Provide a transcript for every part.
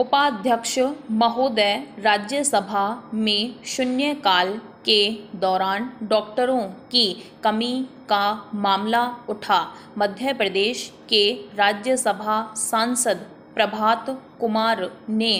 उपाध्यक्ष महोदय राज्यसभा में शून्यकाल के दौरान डॉक्टरों की कमी का मामला उठा मध्य प्रदेश के राज्यसभा सांसद प्रभात कुमार ने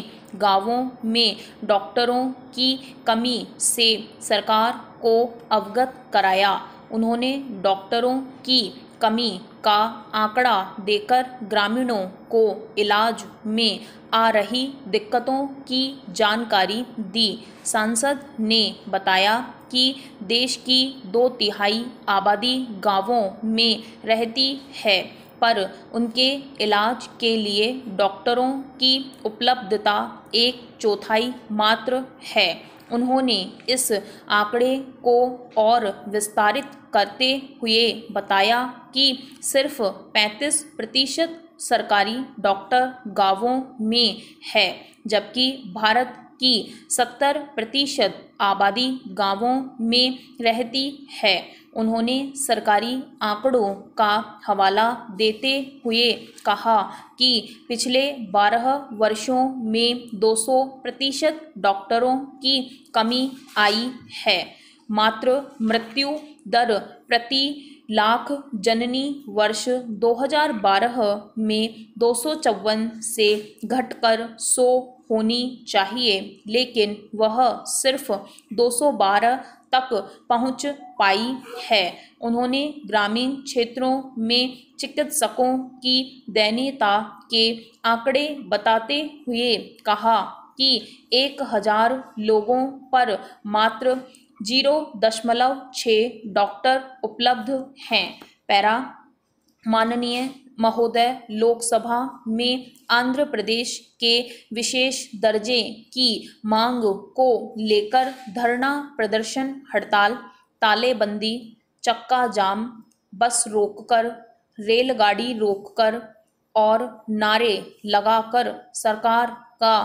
गांवों में डॉक्टरों की कमी से सरकार को अवगत कराया उन्होंने डॉक्टरों की कमी का आंकड़ा देकर ग्रामीणों को इलाज में आ रही दिक्कतों की जानकारी दी सांसद ने बताया कि देश की दो तिहाई आबादी गांवों में रहती है पर उनके इलाज के लिए डॉक्टरों की उपलब्धता एक चौथाई मात्र है उन्होंने इस आंकड़े को और विस्तारित करते हुए बताया कि सिर्फ 35 प्रतिशत सरकारी डॉक्टर गांवों में है जबकि भारत की 70 प्रतिशत आबादी गांवों में रहती है उन्होंने सरकारी आंकड़ों का हवाला देते हुए कहा कि पिछले 12 वर्षों में 200 प्रतिशत डॉक्टरों की कमी आई है मात्र मृत्यु दर प्रति लाख जननी वर्ष 2012 में दो से घटकर 100 होनी चाहिए लेकिन वह सिर्फ 212 तक पहुंच पाई है उन्होंने ग्रामीण क्षेत्रों में चिकित्सकों की दैनीयता के आंकड़े बताते हुए कहा कि एक हज़ार लोगों पर मात्र जीरो दशमलव छः डॉक्टर उपलब्ध हैं पैरा माननीय महोदय लोकसभा में आंध्र प्रदेश के विशेष दर्जे की मांग को लेकर धरना प्रदर्शन हड़ताल तालेबंदी चक्का जाम बस रोककर रेलगाड़ी रोककर और नारे लगाकर सरकार का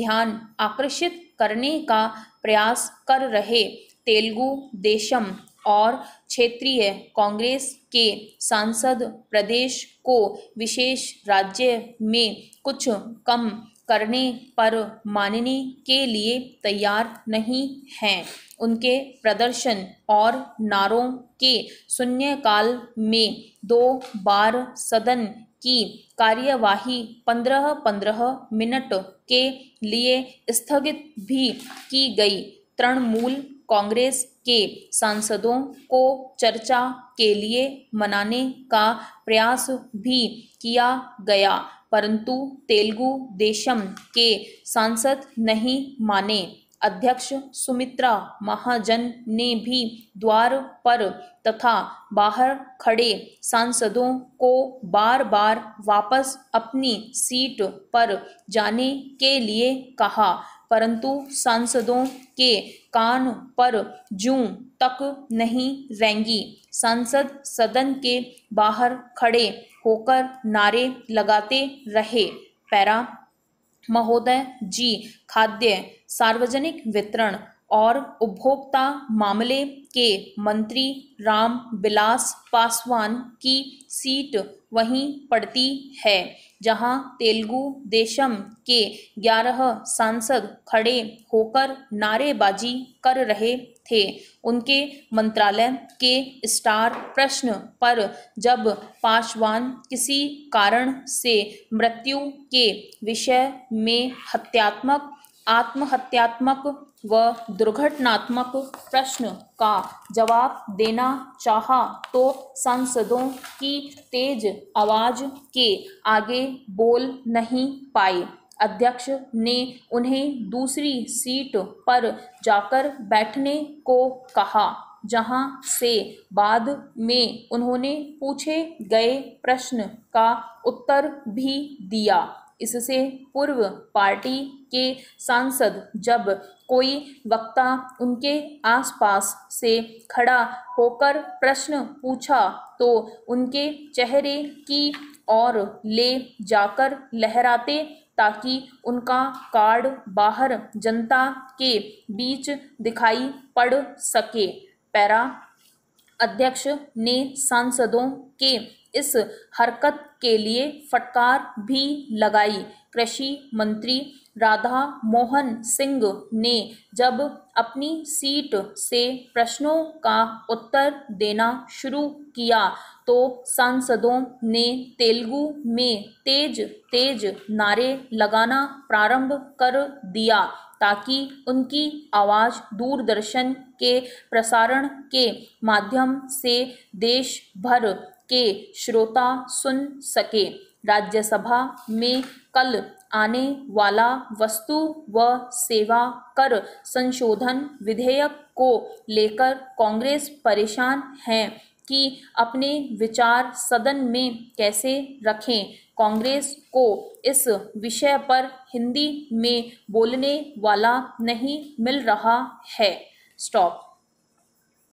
ध्यान आकर्षित करने का प्रयास कर रहे तेलुगु देशम और क्षेत्रीय कांग्रेस के सांसद प्रदेश को विशेष राज्य में कुछ कम करने पर मानने के लिए तैयार नहीं हैं उनके प्रदर्शन और नारों के शून्यकाल में दो बार सदन की कार्यवाही पंद्रह पंद्रह मिनट के लिए स्थगित भी की गई तृणमूल कांग्रेस के सांसदों को चर्चा के लिए मनाने का प्रयास भी किया गया परंतु तेलुगु देशम के सांसद नहीं माने अध्यक्ष सुमित्रा महाजन ने भी द्वार पर तथा बाहर खड़े सांसदों को बार बार वापस अपनी सीट पर जाने के लिए कहा परंतु सांसदों के कान पर जू तक नहीं रेंगी सांसद सदन के बाहर खड़े होकर नारे लगाते रहे पैरा महोदय जी खाद्य सार्वजनिक वितरण और उपभोक्ता मामले के मंत्री राम बिलास पासवान की सीट वहीं पड़ती है जहां तेलुगु देशम के 11 सांसद खड़े होकर नारेबाजी कर रहे थे उनके मंत्रालय के स्टार प्रश्न पर जब पासवान किसी कारण से मृत्यु के विषय में हत्यात्मक आत्महत्यात्मक व दुर्घटनात्मक प्रश्न का जवाब देना चाहा तो सांसदों की तेज आवाज के आगे बोल नहीं पाए अध्यक्ष ने उन्हें दूसरी सीट पर जाकर बैठने को कहा जहां से बाद में उन्होंने पूछे गए प्रश्न का उत्तर भी दिया इससे पूर्व पार्टी के सांसद जब कोई वक्ता उनके आसपास से खड़ा होकर प्रश्न पूछा तो उनके चेहरे की ओर ले जाकर लहराते ताकि उनका कार्ड बाहर जनता के बीच दिखाई पड़ सके पैरा अध्यक्ष ने सांसदों के इस हरकत के लिए फटकार भी लगाई कृषि मंत्री राधा मोहन सिंह ने जब अपनी सीट से प्रश्नों का उत्तर देना शुरू किया तो सांसदों ने तेलुगु में तेज तेज नारे लगाना प्रारंभ कर दिया ताकि उनकी आवाज़ दूरदर्शन के प्रसारण के माध्यम से देश भर के श्रोता सुन सके राज्यसभा में कल आने वाला वस्तु व सेवा कर संशोधन विधेयक को लेकर कांग्रेस परेशान है कि अपने विचार सदन में कैसे रखें कांग्रेस को इस विषय पर हिंदी में बोलने वाला नहीं मिल रहा है स्टॉप